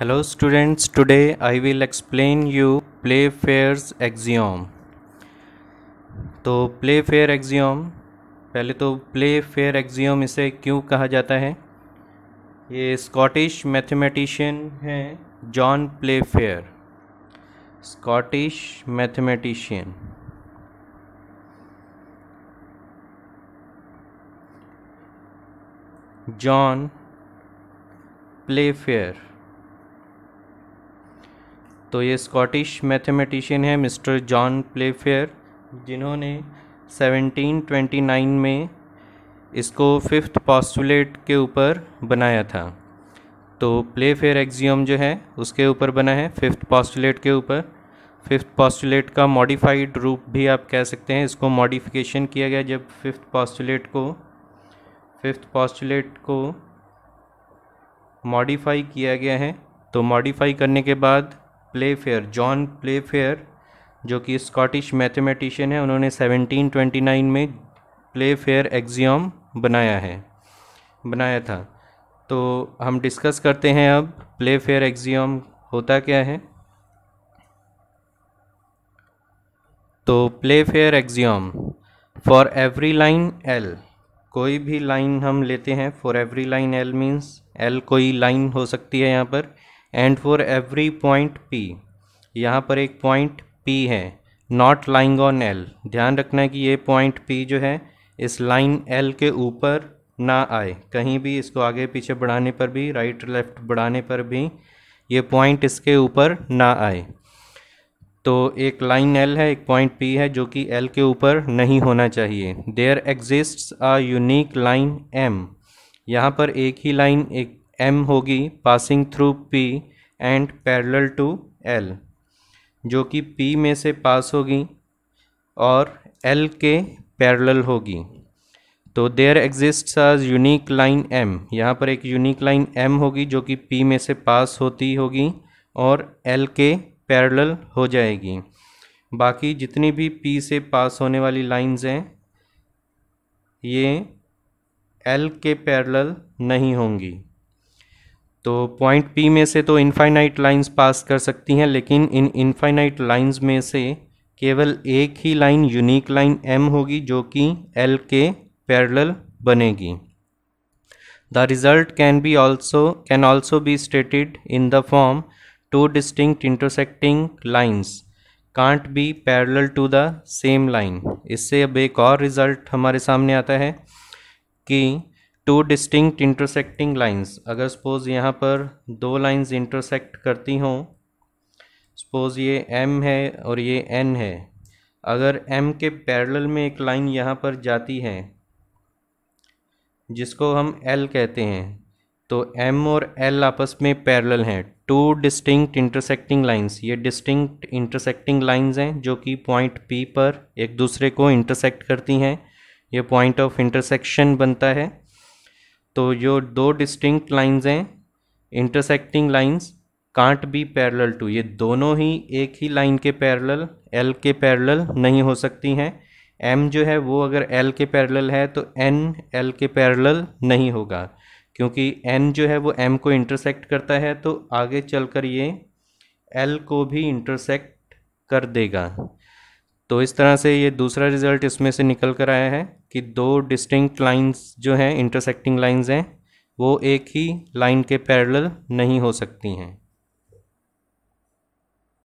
Hello students, today I will explain you Playfair's axiom. तो Playfair axiom, पहले तो Playfair axiom इसे क्यों कहा जाता है ये स्कॉटिश मैथमेटिशियन हैं John Playfair Scottish mathematician John Playfair तो ये स्कॉटिश मैथमेटिशियन है मिस्टर जॉन प्लेफेयर जिन्होंने 1729 में इसको फिफ्थ पॉस्टुलेट के ऊपर बनाया था तो प्लेफेयर एग्जियम एक्जियम जो है उसके ऊपर बना है फिफ्थ पॉस्टुलेट के ऊपर फिफ्थ पॉस्टुलेट का मॉडिफाइड रूप भी आप कह सकते हैं इसको मॉडिफिकेशन किया गया जब फिफ्थ पॉस्टुलेट को फिफ्थ पॉस्टुलेट को मॉडिफाई किया गया है तो मॉडिफाई करने के बाद प्लेफेयर जॉन प्लेफेयर जो कि स्कॉटिश मैथमेटिशियन है उन्होंने 1729 में प्लेफेयर एग्जियम बनाया है बनाया था तो हम डिस्कस करते हैं अब प्लेफेयर एग्जियम होता क्या है तो Playfair axiom for every line L कोई भी लाइन हम लेते हैं for every line L means L कोई लाइन हो सकती है यहाँ पर and for every point P यहाँ पर एक पॉइंट पी है नॉट लाइंग ऑन एल ध्यान रखना है कि ये पॉइंट पी जो है इस लाइन एल के ऊपर ना आए कहीं भी इसको आगे पीछे बढ़ाने पर भी राइट लेफ्ट बढ़ाने पर भी ये पॉइंट इसके ऊपर ना आए तो एक लाइन एल है एक पॉइंट पी है जो कि एल के ऊपर नहीं होना चाहिए there exists a unique line M यहाँ पर एक ही लाइन एक एम होगी passing through P and parallel to L जो कि पी में से पास होगी और एल के पैरेलल होगी तो देयर एग्जिस्ट आज यूनिक लाइन एम यहाँ पर एक यूनिक लाइन एम होगी जो कि पी में से पास होती होगी और एल के पैरेलल हो जाएगी बाकी जितनी भी पी से पास होने वाली लाइंस हैं ये एल के पैरेलल नहीं होंगी तो पॉइंट पी में से तो इनफाइनाइट लाइंस पास कर सकती हैं लेकिन इन इनफाइनाइट लाइंस में से केवल एक ही लाइन यूनिक लाइन एम होगी जो कि एल के पैरेलल बनेगी the result can be also can also be stated in the form two distinct intersecting lines can't be parallel to the same line इससे अब एक और रिज़ल्ट हमारे सामने आता है कि टू डिस्टिंक्ट इंटरसेक्टिंग लाइंस अगर सपोज़ यहाँ पर दो लाइंस इंटरसेक्ट करती हों सपोज़ ये एम है और ये एन है अगर एम के पैरेलल में एक लाइन यहाँ पर जाती है जिसको हम एल कहते हैं तो एम और एल आपस में पैरेलल हैं टू डिस्टिंक्ट इंटरसेक्टिंग लाइंस ये डिस्टिंक्ट इंटरसेक्टिंग लाइंस हैं जो कि पॉइंट पी पर एक दूसरे को इंटरसेक्ट करती हैं ये पॉइंट ऑफ इंटरसेक्शन बनता है तो जो दो डिस्टिंक्ट लाइंस हैं intersecting lines can't be parallel to ये दोनों ही एक ही लाइन के पैरेलल एल के पैरेलल नहीं हो सकती हैं एम जो है वो अगर एल के पैरेलल है तो एन एल के पैरेलल नहीं होगा क्योंकि एन जो है वो एम को इंटरसेक्ट करता है तो आगे चलकर ये एल को भी इंटरसेक्ट कर देगा तो इस तरह से ये दूसरा रिज़ल्ट इसमें से निकल कर आया है कि दो डिस्टिंक्ट लाइंस जो हैं इंटरसेक्टिंग लाइंस हैं वो एक ही लाइन के पैरेलल नहीं हो सकती हैं